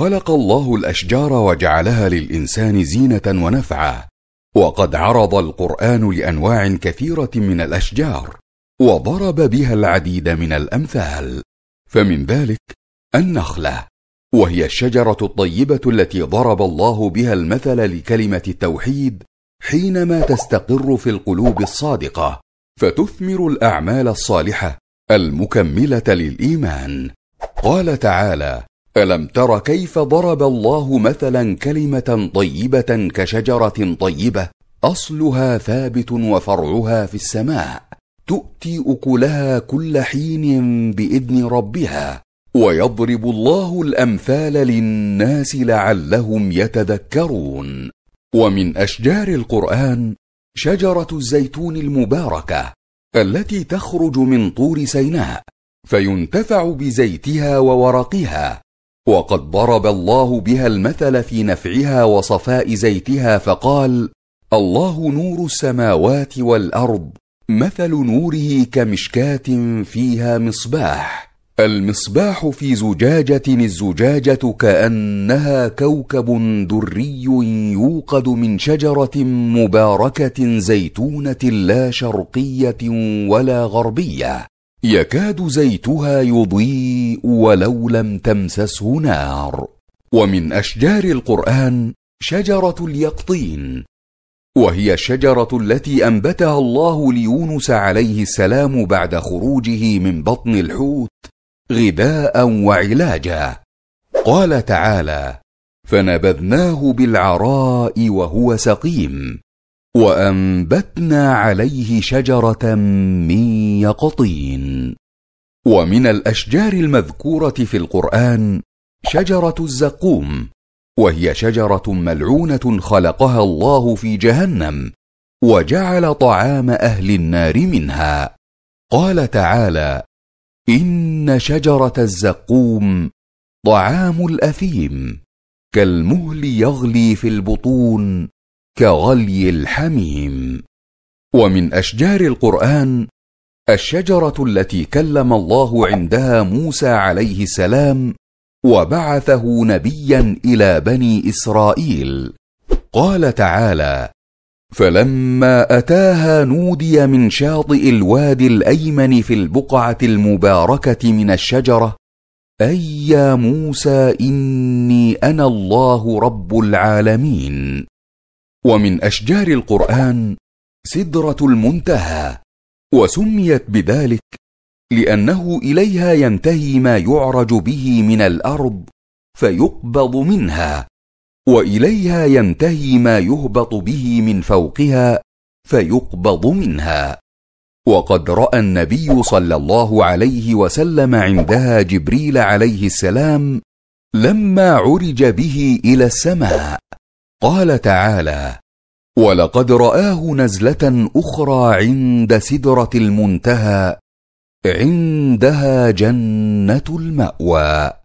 خلق الله الاشجار وجعلها للانسان زينه ونفعا وقد عرض القران لانواع كثيره من الاشجار وضرب بها العديد من الامثال فمن ذلك النخله وهي الشجره الطيبه التي ضرب الله بها المثل لكلمه التوحيد حينما تستقر في القلوب الصادقه فتثمر الاعمال الصالحه المكمله للايمان قال تعالى الم تر كيف ضرب الله مثلا كلمه طيبه كشجره طيبه اصلها ثابت وفرعها في السماء تؤتي اكلها كل حين باذن ربها ويضرب الله الامثال للناس لعلهم يتذكرون ومن اشجار القران شجره الزيتون المباركه التي تخرج من طور سيناء فينتفع بزيتها وورقها وقد ضرب الله بها المثل في نفعها وصفاء زيتها فقال الله نور السماوات والارض مثل نوره كمشكاه فيها مصباح المصباح في زجاجه الزجاجه كانها كوكب دري يوقد من شجره مباركه زيتونه لا شرقيه ولا غربيه يكاد زيتها يضيء ولو لم تمسسه نار ومن اشجار القران شجره اليقطين وهي الشجره التي انبتها الله ليونس عليه السلام بعد خروجه من بطن الحوت غذاء وعلاجا قال تعالى فنبذناه بالعراء وهو سقيم وانبتنا عليه شجره من يقطين ومن الاشجار المذكوره في القران شجره الزقوم وهي شجره ملعونه خلقها الله في جهنم وجعل طعام اهل النار منها قال تعالى ان شجره الزقوم طعام الاثيم كالمهل يغلي في البطون كغلي الحميم ومن اشجار القران الشجره التي كلم الله عندها موسى عليه السلام وبعثه نبيا الى بني اسرائيل قال تعالى فلما اتاها نودي من شاطئ الوادي الايمن في البقعه المباركه من الشجره اي يا موسى اني انا الله رب العالمين ومن أشجار القرآن سدرة المنتهى وسميت بذلك لأنه إليها ينتهي ما يعرج به من الأرض فيقبض منها وإليها ينتهي ما يهبط به من فوقها فيقبض منها وقد راى النبي صلى الله عليه وسلم عندها جبريل عليه السلام لما عرج به الى السماء قال تعالى ولقد راه نزله اخرى عند سدره المنتهى عندها جنه الماوى